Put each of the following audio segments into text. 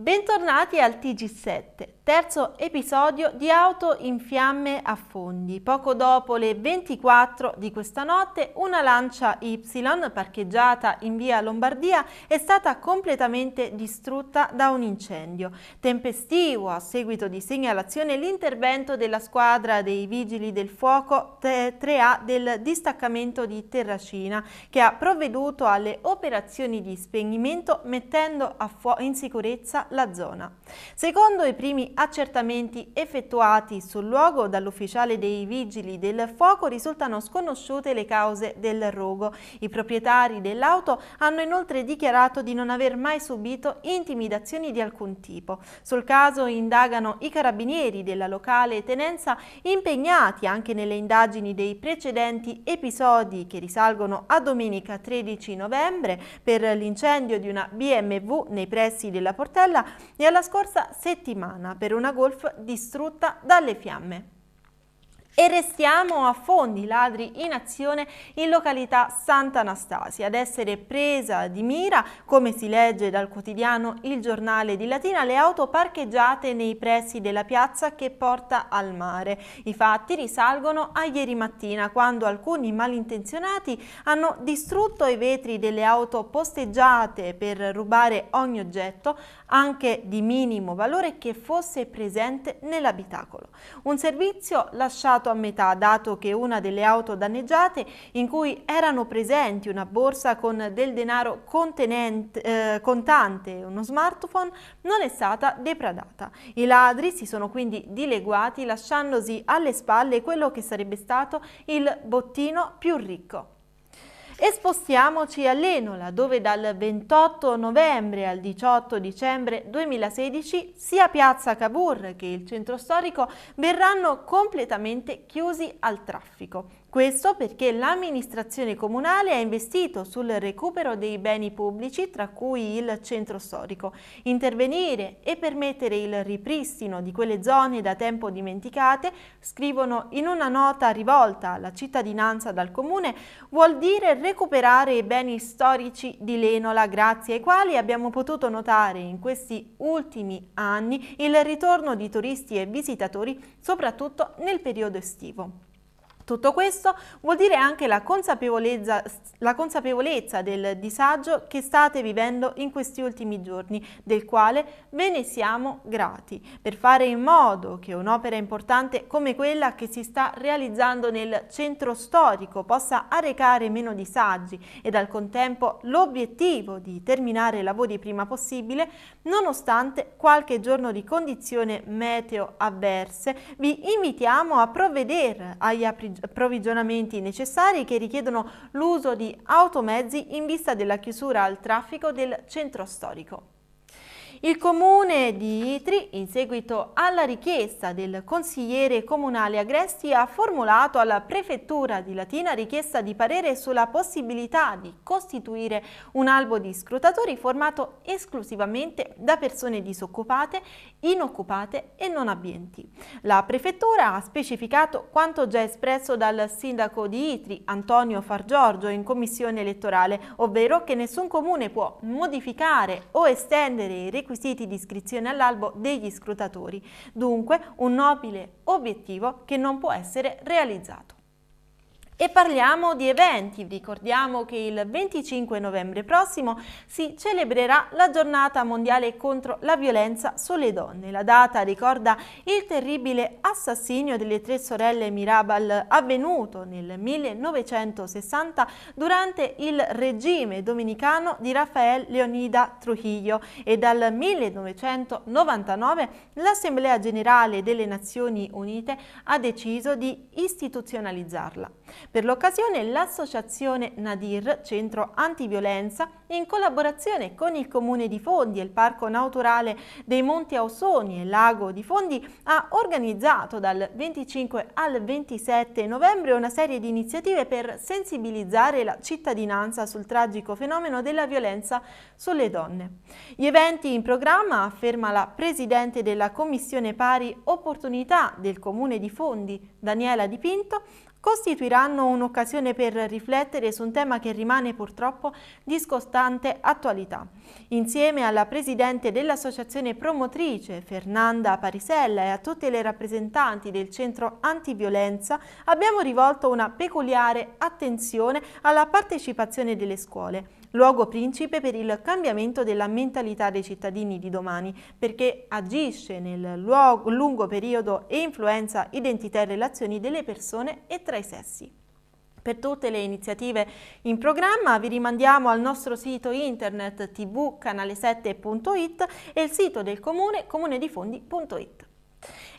Bentornati al TG7 terzo episodio di auto in fiamme a fondi. Poco dopo le 24 di questa notte una lancia Y parcheggiata in via Lombardia è stata completamente distrutta da un incendio. Tempestivo a seguito di segnalazione l'intervento della squadra dei vigili del fuoco 3A del distaccamento di Terracina che ha provveduto alle operazioni di spegnimento mettendo in sicurezza la zona. Secondo i primi accertamenti effettuati sul luogo dall'ufficiale dei vigili del fuoco risultano sconosciute le cause del rogo. I proprietari dell'auto hanno inoltre dichiarato di non aver mai subito intimidazioni di alcun tipo. Sul caso indagano i carabinieri della locale tenenza impegnati anche nelle indagini dei precedenti episodi che risalgono a domenica 13 novembre per l'incendio di una BMW nei pressi della Portella e alla scorsa settimana per per una Golf distrutta dalle fiamme. E restiamo a fondi, ladri in azione in località Sant'Anastasia. Ad essere presa di mira, come si legge dal quotidiano Il Giornale di Latina, le auto parcheggiate nei pressi della piazza che porta al mare. I fatti risalgono a ieri mattina, quando alcuni malintenzionati hanno distrutto i vetri delle auto posteggiate per rubare ogni oggetto, anche di minimo valore, che fosse presente nell'abitacolo. Un servizio lasciato a metà, dato che una delle auto danneggiate, in cui erano presenti una borsa con del denaro eh, contante e uno smartphone, non è stata depredata. I ladri si sono quindi dileguati lasciandosi alle spalle quello che sarebbe stato il bottino più ricco. E spostiamoci a Lenola, dove dal 28 novembre al 18 dicembre 2016 sia Piazza Cavour che il centro storico verranno completamente chiusi al traffico. Questo perché l'amministrazione comunale ha investito sul recupero dei beni pubblici, tra cui il centro storico. Intervenire e permettere il ripristino di quelle zone da tempo dimenticate, scrivono in una nota rivolta alla cittadinanza dal comune, vuol dire recuperare i beni storici di Lenola, grazie ai quali abbiamo potuto notare in questi ultimi anni il ritorno di turisti e visitatori, soprattutto nel periodo estivo. Tutto questo vuol dire anche la consapevolezza, la consapevolezza del disagio che state vivendo in questi ultimi giorni, del quale ve ne siamo grati, per fare in modo che un'opera importante come quella che si sta realizzando nel centro storico possa arrecare meno disagi ed al contempo l'obiettivo di terminare i lavori prima possibile, nonostante qualche giorno di condizioni meteo avverse, vi invitiamo a provvedere agli aprigioni approvvigionamenti necessari che richiedono l'uso di automezzi in vista della chiusura al traffico del centro storico. Il Comune di Itri, in seguito alla richiesta del consigliere comunale Agresti, ha formulato alla Prefettura di Latina richiesta di parere sulla possibilità di costituire un albo di scrutatori formato esclusivamente da persone disoccupate, inoccupate e non abbienti. La Prefettura ha specificato quanto già espresso dal sindaco di Itri, Antonio Fargiorgio, in commissione elettorale, ovvero che nessun comune può modificare o estendere i requisiti requisiti di iscrizione all'albo degli scrutatori, dunque un nobile obiettivo che non può essere realizzato. E parliamo di eventi, ricordiamo che il 25 novembre prossimo si celebrerà la giornata mondiale contro la violenza sulle donne. La data ricorda il terribile assassinio delle tre sorelle Mirabal avvenuto nel 1960 durante il regime dominicano di Rafael Leonida Trujillo e dal 1999 l'Assemblea Generale delle Nazioni Unite ha deciso di istituzionalizzarla. Per l'occasione l'associazione Nadir Centro Antiviolenza in collaborazione con il Comune di Fondi e il Parco Naturale dei Monti Ausoni e Lago di Fondi ha organizzato dal 25 al 27 novembre una serie di iniziative per sensibilizzare la cittadinanza sul tragico fenomeno della violenza sulle donne. Gli eventi in programma, afferma la Presidente della Commissione Pari Opportunità del Comune di Fondi, Daniela Dipinto, costituiranno un'occasione per riflettere su un tema che rimane purtroppo di scostante attualità. Insieme alla presidente dell'associazione promotrice Fernanda Parisella e a tutte le rappresentanti del centro antiviolenza abbiamo rivolto una peculiare attenzione alla partecipazione delle scuole luogo principe per il cambiamento della mentalità dei cittadini di domani, perché agisce nel luogo, lungo periodo e influenza identità e relazioni delle persone e tra i sessi. Per tutte le iniziative in programma vi rimandiamo al nostro sito internet tvcanale7.it e il sito del comune comunedifondi.it.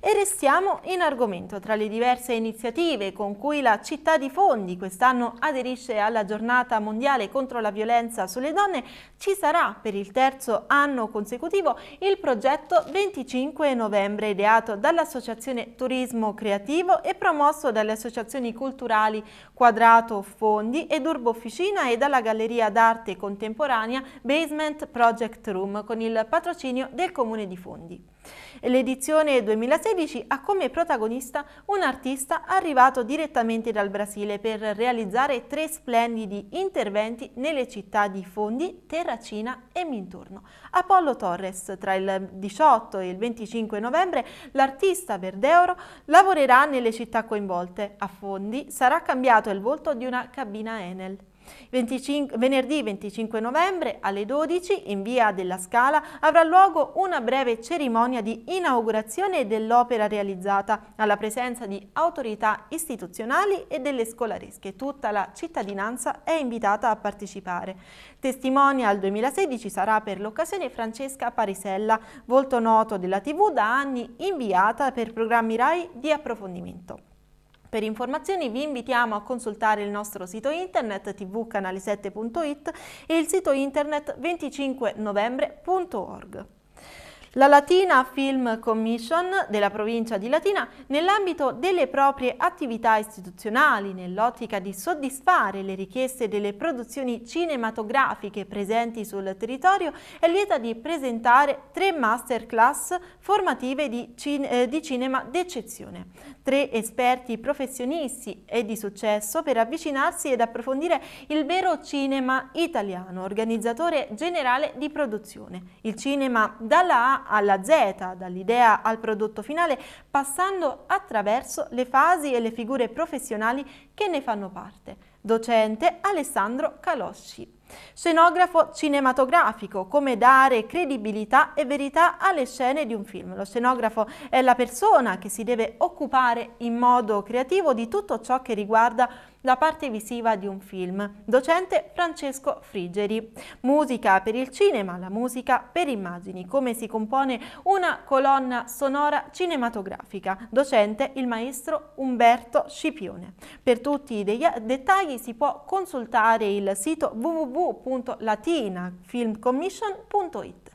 E restiamo in argomento. Tra le diverse iniziative con cui la città di Fondi quest'anno aderisce alla giornata mondiale contro la violenza sulle donne, ci sarà per il terzo anno consecutivo il progetto 25 novembre ideato dall'Associazione Turismo Creativo e promosso dalle associazioni culturali Quadrato Fondi ed Urbo Officina e dalla Galleria d'Arte Contemporanea Basement Project Room con il patrocinio del Comune di Fondi. L'edizione 2016 ha come protagonista un artista arrivato direttamente dal Brasile per realizzare tre splendidi interventi nelle città di Fondi, Terracina e Minturno. Apollo Torres, tra il 18 e il 25 novembre, l'artista verdeoro lavorerà nelle città coinvolte. A Fondi sarà cambiato il volto di una cabina Enel. 25, venerdì 25 novembre alle 12 in via della Scala avrà luogo una breve cerimonia di inaugurazione dell'opera realizzata alla presenza di autorità istituzionali e delle scolaresche. Tutta la cittadinanza è invitata a partecipare. Testimonia al 2016 sarà per l'occasione Francesca Parisella, volto noto della TV da anni inviata per programmi RAI di approfondimento. Per informazioni vi invitiamo a consultare il nostro sito internet tvcanali7.it e il sito internet 25novembre.org. La Latina Film Commission della provincia di Latina, nell'ambito delle proprie attività istituzionali, nell'ottica di soddisfare le richieste delle produzioni cinematografiche presenti sul territorio, è lieta di presentare tre masterclass formative di, cine, eh, di cinema d'eccezione. Tre esperti professionisti e di successo per avvicinarsi ed approfondire il vero cinema italiano, organizzatore generale di produzione. Il cinema dalla A alla Z, dall'idea al prodotto finale, passando attraverso le fasi e le figure professionali che ne fanno parte. Docente Alessandro Calosci. Scenografo cinematografico, come dare credibilità e verità alle scene di un film. Lo scenografo è la persona che si deve occupare in modo creativo di tutto ciò che riguarda la parte visiva di un film. Docente Francesco Frigeri. Musica per il cinema, la musica per immagini, come si compone una colonna sonora cinematografica. Docente il maestro Umberto Scipione. Per tutti i dettagli si può consultare il sito www www.latinafilmcommission.it.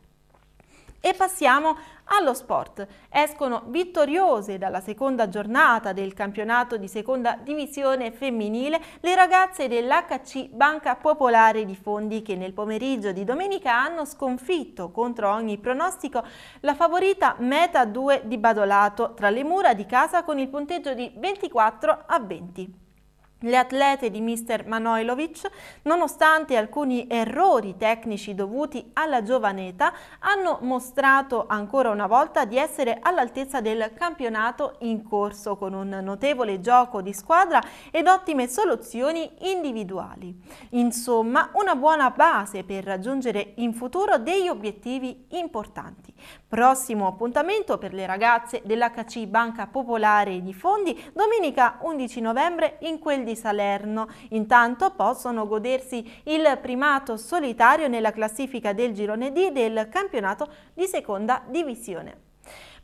E passiamo allo sport. Escono vittoriose dalla seconda giornata del campionato di seconda divisione femminile le ragazze dell'HC Banca Popolare di Fondi che nel pomeriggio di domenica hanno sconfitto contro ogni pronostico la favorita Meta 2 di Badolato tra le mura di casa con il punteggio di 24 a 20 le atlete di Mr. Manojlovic, nonostante alcuni errori tecnici dovuti alla giovane età, hanno mostrato ancora una volta di essere all'altezza del campionato in corso con un notevole gioco di squadra ed ottime soluzioni individuali. Insomma, una buona base per raggiungere in futuro degli obiettivi importanti. Prossimo appuntamento per le ragazze dell'HC Banca Popolare di Fondi domenica 11 novembre in quel di di Salerno. Intanto possono godersi il primato solitario nella classifica del girone D del campionato di seconda divisione.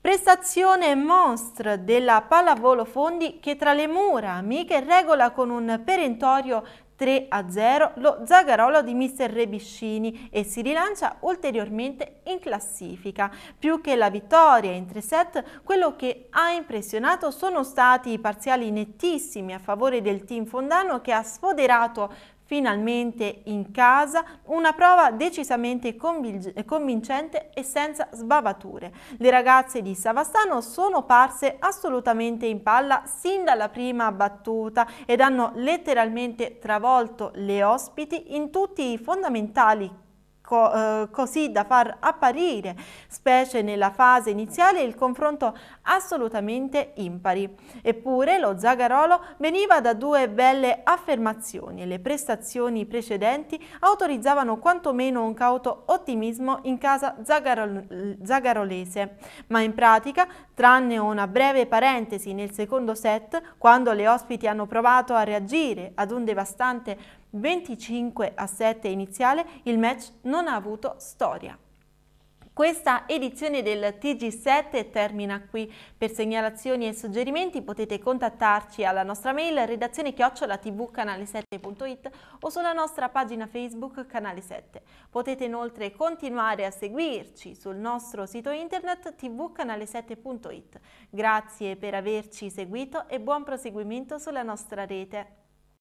Prestazione monstre della pallavolo Fondi che tra le mura amiche regola con un perentorio 3 a 0 lo Zagarolo di mister Rebiscini e si rilancia ulteriormente in classifica. Più che la vittoria in tre set, quello che ha impressionato sono stati i parziali nettissimi a favore del team fondano che ha sfoderato finalmente in casa, una prova decisamente convincente e senza sbavature. Le ragazze di Savastano sono parse assolutamente in palla sin dalla prima battuta ed hanno letteralmente travolto le ospiti in tutti i fondamentali co eh, così da far apparire, specie nella fase iniziale, il confronto assolutamente impari. Eppure lo Zagarolo veniva da due belle affermazioni e le prestazioni precedenti autorizzavano quantomeno un cauto ottimismo in casa Zagarol zagarolese. Ma in pratica, tranne una breve parentesi nel secondo set, quando le ospiti hanno provato a reagire ad un devastante 25 a 7 iniziale, il match non ha avuto storia. Questa edizione del TG7 termina qui. Per segnalazioni e suggerimenti potete contattarci alla nostra mail redazione chiocciola tvcanale7.it o sulla nostra pagina Facebook Canale 7. Potete inoltre continuare a seguirci sul nostro sito internet tvcanale7.it. Grazie per averci seguito e buon proseguimento sulla nostra rete.